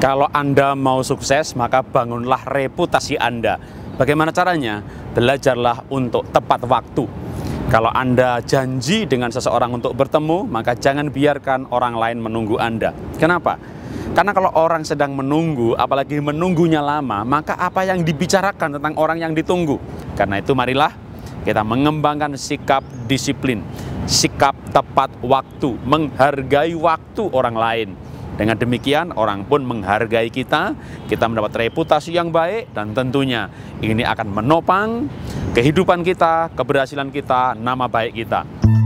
Kalau Anda mau sukses, maka bangunlah reputasi Anda. Bagaimana caranya? Belajarlah untuk tepat waktu. Kalau Anda janji dengan seseorang untuk bertemu, maka jangan biarkan orang lain menunggu Anda. Kenapa? Karena kalau orang sedang menunggu, apalagi menunggunya lama, maka apa yang dibicarakan tentang orang yang ditunggu. Karena itu marilah kita mengembangkan sikap disiplin, sikap tepat waktu, menghargai waktu orang lain. Dengan demikian orang pun menghargai kita, kita mendapat reputasi yang baik dan tentunya ini akan menopang kehidupan kita, keberhasilan kita, nama baik kita.